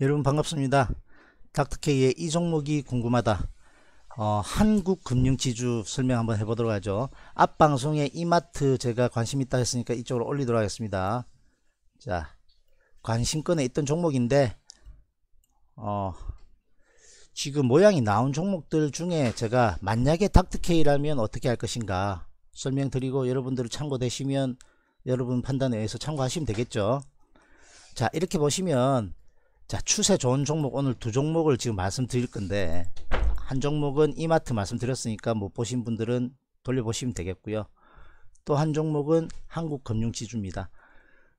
여러분 반갑습니다. 닥터케이의 이 종목이 궁금하다. 어, 한국 금융지주 설명 한번 해보도록 하죠. 앞 방송에 이마트 제가 관심 있다 했으니까 이쪽으로 올리도록 하겠습니다. 자, 관심권에 있던 종목인데 어, 지금 모양이 나온 종목들 중에 제가 만약에 닥터케이라면 어떻게 할 것인가 설명드리고 여러분들 을 참고되시면 여러분 판단에 의해서 참고하시면 되겠죠. 자 이렇게 보시면 자 추세 좋은 종목 오늘 두 종목을 지금 말씀드릴 건데 한 종목은 이마트 말씀드렸으니까 못 뭐 보신 분들은 돌려보시면 되겠고요 또 한 종목은 한국금융지주입니다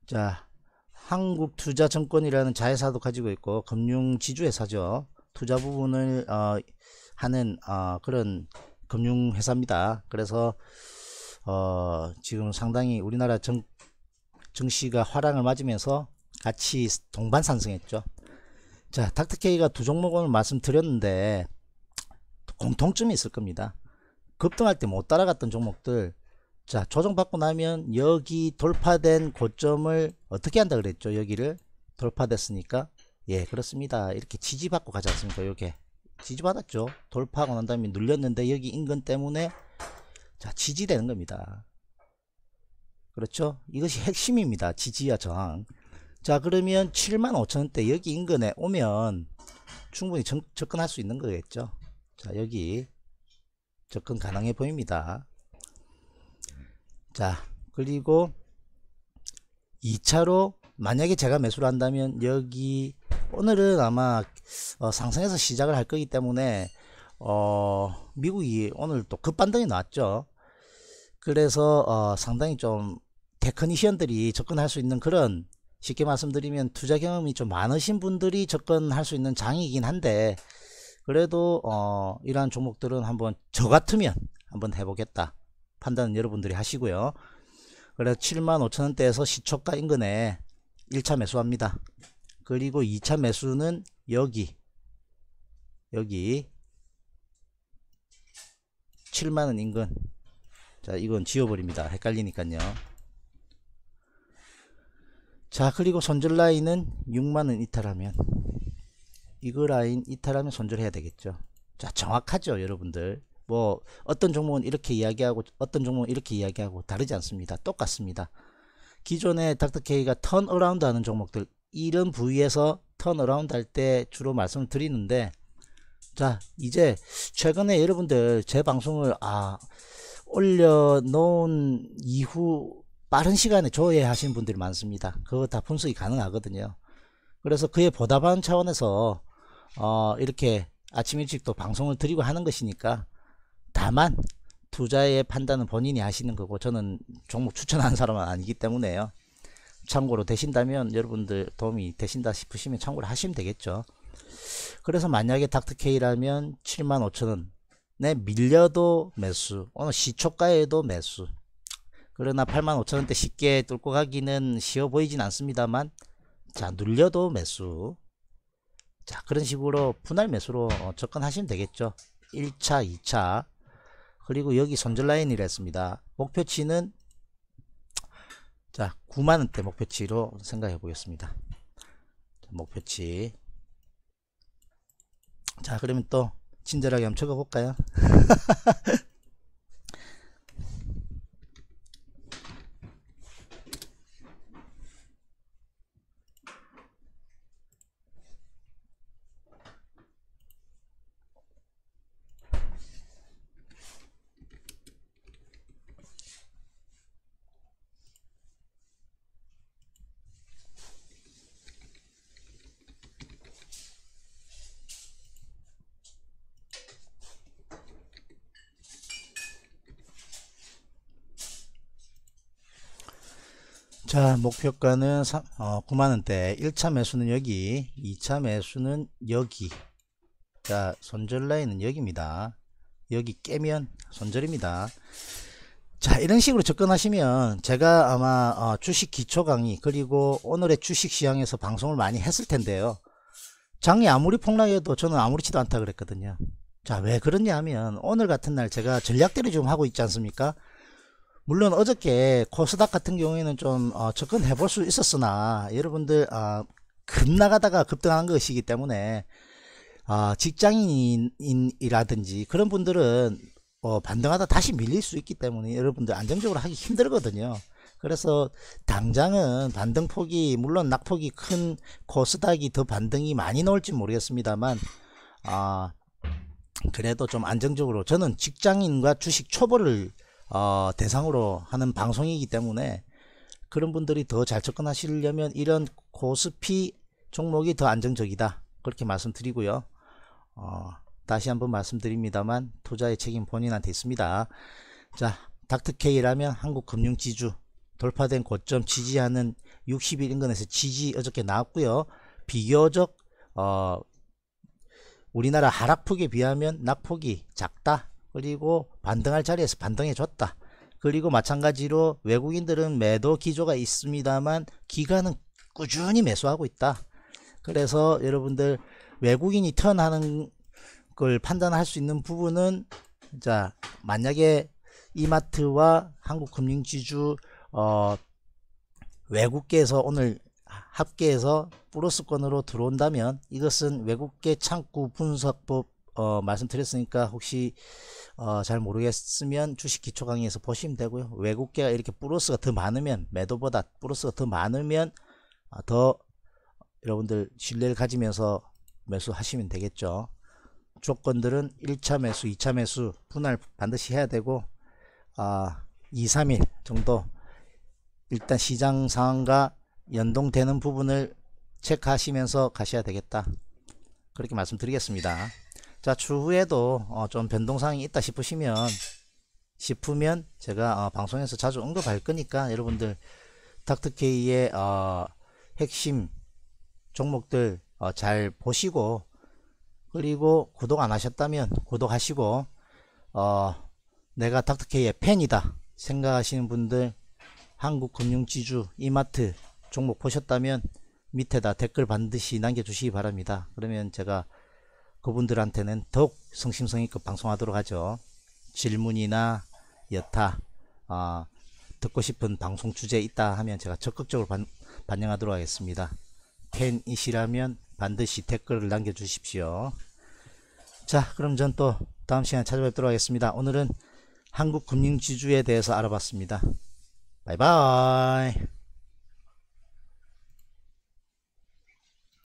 자 한국투자증권이라는 자회사도 가지고 있고 금융지주회사죠 투자 부분을 어, 하는 어, 그런 금융회사입니다 그래서 어, 지금 상당히 우리나라 정, 증시가 화랑을 맞으면서 같이 동반 상승했죠 자, 닥터케이가 두 종목을 말씀드렸는데 공통점이 있을 겁니다. 급등할 때 못 따라갔던 종목들 자 조정받고 나면 여기 돌파된 고점을 어떻게 한다 그랬죠 여기를 돌파됐으니까 예 그렇습니다 이렇게 지지받고 가지 않습니까 요게 지지받았죠 돌파하고 난 다음에 눌렸는데 여기 인근 때문에 자 지지되는 겁니다 그렇죠 이것이 핵심입니다 지지와 저항 자 그러면 7만 5천원대 여기 인근에 오면 충분히 정, 접근할 수 있는 거겠죠 자 여기 접근 가능해 보입니다 자 그리고 2차로 만약에 제가 매수를 한다면 여기 오늘은 아마 어, 상승해서 시작을 할 거기 때문에 어, 미국이 오늘 또 급반등이 나왔죠 그래서 어, 상당히 좀 테크니션들이 접근할 수 있는 그런 쉽게 말씀드리면 투자 경험이 좀 많으신 분들이 접근할 수 있는 장이긴 한데 그래도 어, 이러한 종목들은 한번 저 같으면 한번 해보겠다 판단은 여러분들이 하시고요 그래서 75,000원대에서 시초가 인근에 1차 매수합니다 그리고 2차 매수는 여기 여기 7만원 인근 자 이건 지워버립니다 헷갈리니까요 자 그리고 손절 라인은 6만원 이탈하면 이거 라인 이탈하면 손절해야 되겠죠 자 정확하죠 여러분들 뭐 어떤 종목은 이렇게 이야기하고 어떤 종목은 이렇게 이야기하고 다르지 않습니다 똑같습니다 기존에 닥터케이가 턴어라운드 하는 종목들 이런 부위에서 턴어라운드 할 때 주로 말씀을 드리는데 자 이제 최근에 여러분들 제 방송을 아 올려 놓은 이후 빠른 시간에 조회하시는 분들이 많습니다. 그거 다 분석이 가능하거든요. 그래서 그에 보답하는 차원에서 어, 이렇게 아침 일찍 또 방송을 드리고 하는 것이니까 다만 투자의 판단은 본인이 하시는 거고 저는 종목 추천하는 사람은 아니기 때문에요. 참고로 되신다면 여러분들 도움이 되신다 싶으시면 참고를 하시면 되겠죠. 그래서 만약에 닥터케이라면 7 5 0 0 0원내 밀려도 매수, 오늘 시초가에도 매수, 그러나 85,000원대 쉽게 뚫고 가기는 쉬워 보이진 않습니다만 자 눌려도 매수 자 그런 식으로 분할 매수로 어, 접근하시면 되겠죠 1차 2차 그리고 여기 손절 라인이라 했습니다 목표치는 자 9만원대 목표치로 생각해 보겠습니다 목표치 자 그러면 또 친절하게 한번 적어볼까요 자 목표가는 어, 9만원대 1차 매수는 여기 2차 매수는 여기 자 손절 라인은 여기입니다 여기 깨면 손절입니다 자 이런 식으로 접근하시면 제가 아마 어, 주식 기초 강의 그리고 오늘의 주식 시장에서 방송을 많이 했을 텐데요 장이 아무리 폭락해도 저는 아무렇지도 않다 그랬거든요 자 왜 그러냐 하면 오늘 같은 날 제가 전략대로 좀 하고 있지 않습니까 물론 어저께 코스닥 같은 경우에는 좀 어, 접근해 볼 수 있었으나 여러분들 어, 급 나가다가 급등한 것이기 때문에 어, 직장인이라든지 그런 분들은 어, 반등하다 다시 밀릴 수 있기 때문에 여러분들 안정적으로 하기 힘들거든요. 그래서 당장은 반등폭이 물론 낙폭이 큰 코스닥이 더 반등이 많이 나올지 모르겠습니다만 아 그래도 좀 안정적으로 저는 직장인과 주식 초보를 어, 대상으로 하는 방송이기 때문에 그런 분들이 더 잘 접근하시려면 이런 고스피 종목이 더 안정적이다 그렇게 말씀드리고요 어, 다시 한번 말씀드립니다만 투자의 책임 본인한테 있습니다 자 닥터케이라면 한국금융지주 돌파된 고점 지지하는 60일 인근에서 지지 어저께 나왔고요 비교적 어, 우리나라 하락폭에 비하면 낙폭이 작다 그리고 반등할 자리에서 반등해 줬다. 그리고 마찬가지로 외국인들은 매도 기조가 있습니다만 기간은 꾸준히 매수하고 있다. 그래서 여러분들 외국인이 턴하는 걸 판단할 수 있는 부분은 자 만약에 이마트와 한국금융지주 어 외국계에서 오늘 합계에서 플러스권으로 들어온다면 이것은 외국계 창구 분석법 어, 말씀드렸으니까 혹시 어, 잘 모르겠으면 주식 기초 강의에서 보시면 되고요. 외국계가 이렇게 플러스가 더 많으면 매도보다 플러스가 더 많으면 아, 더 여러분들 신뢰를 가지면서 매수하시면 되겠죠. 조건들은 1차 매수, 2차 매수 분할 반드시 해야 되고 아, 2, 3일 정도 일단 시장 상황과 연동되는 부분을 체크하시면서 가셔야 되겠다. 그렇게 말씀드리겠습니다. 자 추후에도 어, 좀 변동사항이 있다 싶으시면 싶으면 제가 어, 방송에서 자주 언급할 거니까 여러분들 닥터케이의 어, 핵심 종목들 어, 잘 보시고 그리고 구독 안 하셨다면 구독하시고 어, 내가 닥터케이의 팬이다 생각하시는 분들 한국금융지주 이마트 종목 보셨다면 밑에다 댓글 반드시 남겨주시기 바랍니다. 그러면 제가 그분들한테는 더욱 성심성 의껏 방송하도록 하죠. 질문이나 여타 어, 듣고 싶은 방송 주제 있다 하면 제가 적극적으로 반, 반영하도록 하겠습니다. 팬이시라면 반드시 댓글을 남겨주십시오. 자 그럼 전 또 다음 시간에 찾아뵙도록 하겠습니다. 오늘은 한국금융지주에 대해서 알아봤습니다. 바이바이